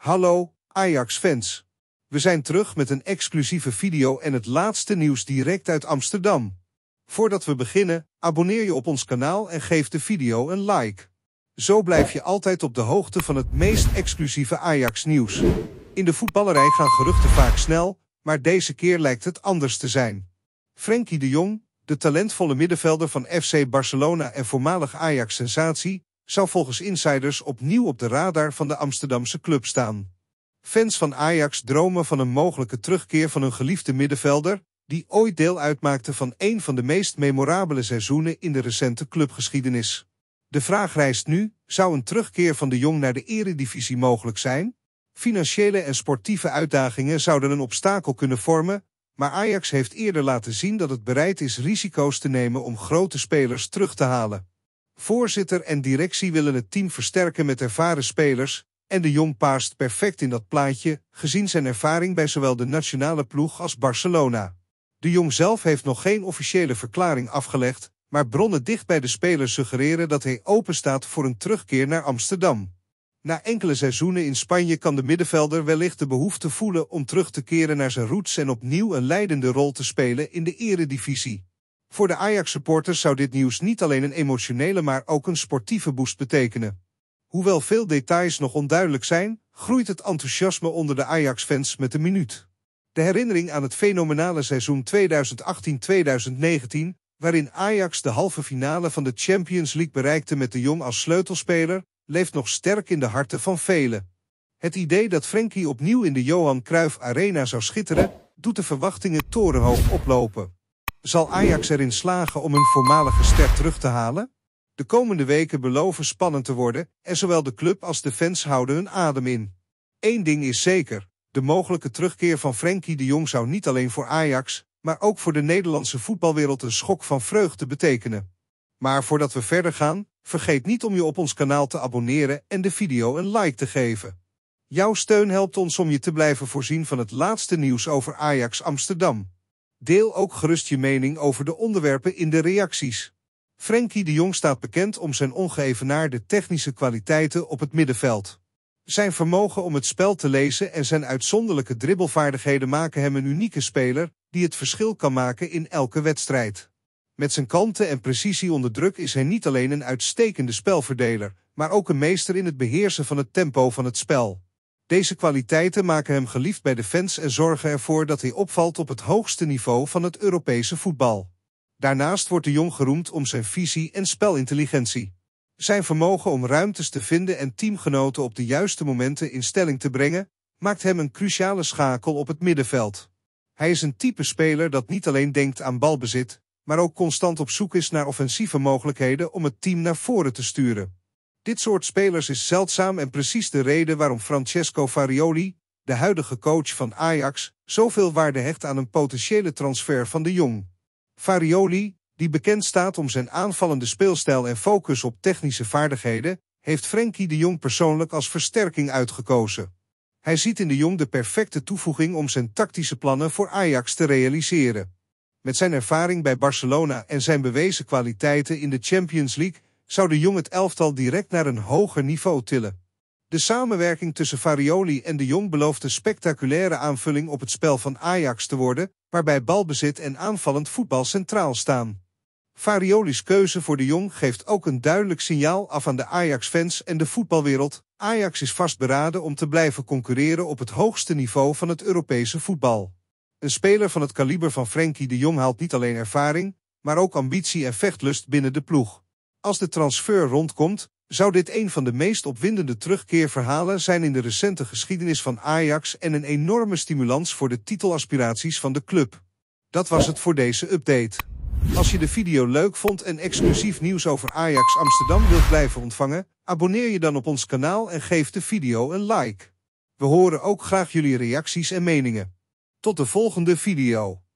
Hallo, Ajax-fans. We zijn terug met een exclusieve video en het laatste nieuws direct uit Amsterdam. Voordat we beginnen, abonneer je op ons kanaal en geef de video een like. Zo blijf je altijd op de hoogte van het meest exclusieve Ajax-nieuws. In de voetballerij gaan geruchten vaak snel, maar deze keer lijkt het anders te zijn. Frenkie de Jong, de talentvolle middenvelder van FC Barcelona en voormalig Ajax-sensatie, zou volgens insiders opnieuw op de radar van de Amsterdamse club staan. Fans van Ajax dromen van een mogelijke terugkeer van hun geliefde middenvelder, die ooit deel uitmaakte van een van de meest memorabele seizoenen in de recente clubgeschiedenis. De vraag rijst nu, zou een terugkeer van de Jong naar de eredivisie mogelijk zijn? Financiële en sportieve uitdagingen zouden een obstakel kunnen vormen, maar Ajax heeft eerder laten zien dat het bereid is risico's te nemen om grote spelers terug te halen. Voorzitter en directie willen het team versterken met ervaren spelers en de Jong paast perfect in dat plaatje, gezien zijn ervaring bij zowel de nationale ploeg als Barcelona. De Jong zelf heeft nog geen officiële verklaring afgelegd, maar bronnen dicht bij de speler suggereren dat hij openstaat voor een terugkeer naar Amsterdam. Na enkele seizoenen in Spanje kan de middenvelder wellicht de behoefte voelen om terug te keren naar zijn roots en opnieuw een leidende rol te spelen in de eredivisie. Voor de Ajax-supporters zou dit nieuws niet alleen een emotionele maar ook een sportieve boost betekenen. Hoewel veel details nog onduidelijk zijn, groeit het enthousiasme onder de Ajax-fans met de minuut. De herinnering aan het fenomenale seizoen 2018-2019, waarin Ajax de halve finale van de Champions League bereikte met de Jong als sleutelspeler, leeft nog sterk in de harten van velen. Het idee dat Frenkie opnieuw in de Johan Cruijff Arena zou schitteren, doet de verwachtingen torenhoog oplopen. Zal Ajax erin slagen om hun voormalige ster terug te halen? De komende weken beloven spannend te worden en zowel de club als de fans houden hun adem in. Eén ding is zeker, de mogelijke terugkeer van Frenkie de Jong zou niet alleen voor Ajax, maar ook voor de Nederlandse voetbalwereld een schok van vreugde betekenen. Maar voordat we verder gaan, vergeet niet om je op ons kanaal te abonneren en de video een like te geven. Jouw steun helpt ons om je te blijven voorzien van het laatste nieuws over Ajax Amsterdam. Deel ook gerust je mening over de onderwerpen in de reacties. Frenkie de Jong staat bekend om zijn ongeëvenaarde technische kwaliteiten op het middenveld. Zijn vermogen om het spel te lezen en zijn uitzonderlijke dribbelvaardigheden maken hem een unieke speler die het verschil kan maken in elke wedstrijd. Met zijn kanten en precisie onder druk is hij niet alleen een uitstekende spelverdeler, maar ook een meester in het beheersen van het tempo van het spel. Deze kwaliteiten maken hem geliefd bij de fans en zorgen ervoor dat hij opvalt op het hoogste niveau van het Europese voetbal. Daarnaast wordt de jong geroemd om zijn visie en spelintelligentie. Zijn vermogen om ruimtes te vinden en teamgenoten op de juiste momenten in stelling te brengen, maakt hem een cruciale schakel op het middenveld. Hij is een type speler dat niet alleen denkt aan balbezit, maar ook constant op zoek is naar offensieve mogelijkheden om het team naar voren te sturen. Dit soort spelers is zeldzaam en precies de reden waarom Francesco Farioli, de huidige coach van Ajax, zoveel waarde hecht aan een potentiële transfer van de Jong. Farioli, die bekend staat om zijn aanvallende speelstijl en focus op technische vaardigheden, heeft Frenkie de Jong persoonlijk als versterking uitgekozen. Hij ziet in de Jong de perfecte toevoeging om zijn tactische plannen voor Ajax te realiseren. Met zijn ervaring bij Barcelona en zijn bewezen kwaliteiten in de Champions League zou de Jong het elftal direct naar een hoger niveau tillen. De samenwerking tussen Farioli en de Jong belooft een spectaculaire aanvulling op het spel van Ajax te worden, waarbij balbezit en aanvallend voetbal centraal staan. Farioli's keuze voor de Jong geeft ook een duidelijk signaal af aan de Ajax-fans en de voetbalwereld. Ajax is vastberaden om te blijven concurreren op het hoogste niveau van het Europese voetbal. Een speler van het kaliber van Frenkie de Jong haalt niet alleen ervaring, maar ook ambitie en vechtlust binnen de ploeg. Als de transfer rondkomt, zou dit een van de meest opwindende terugkeerverhalen zijn in de recente geschiedenis van Ajax en een enorme stimulans voor de titelaspiraties van de club. Dat was het voor deze update. Als je de video leuk vond en exclusief nieuws over Ajax Amsterdam wilt blijven ontvangen, abonneer je dan op ons kanaal en geef de video een like. We horen ook graag jullie reacties en meningen. Tot de volgende video.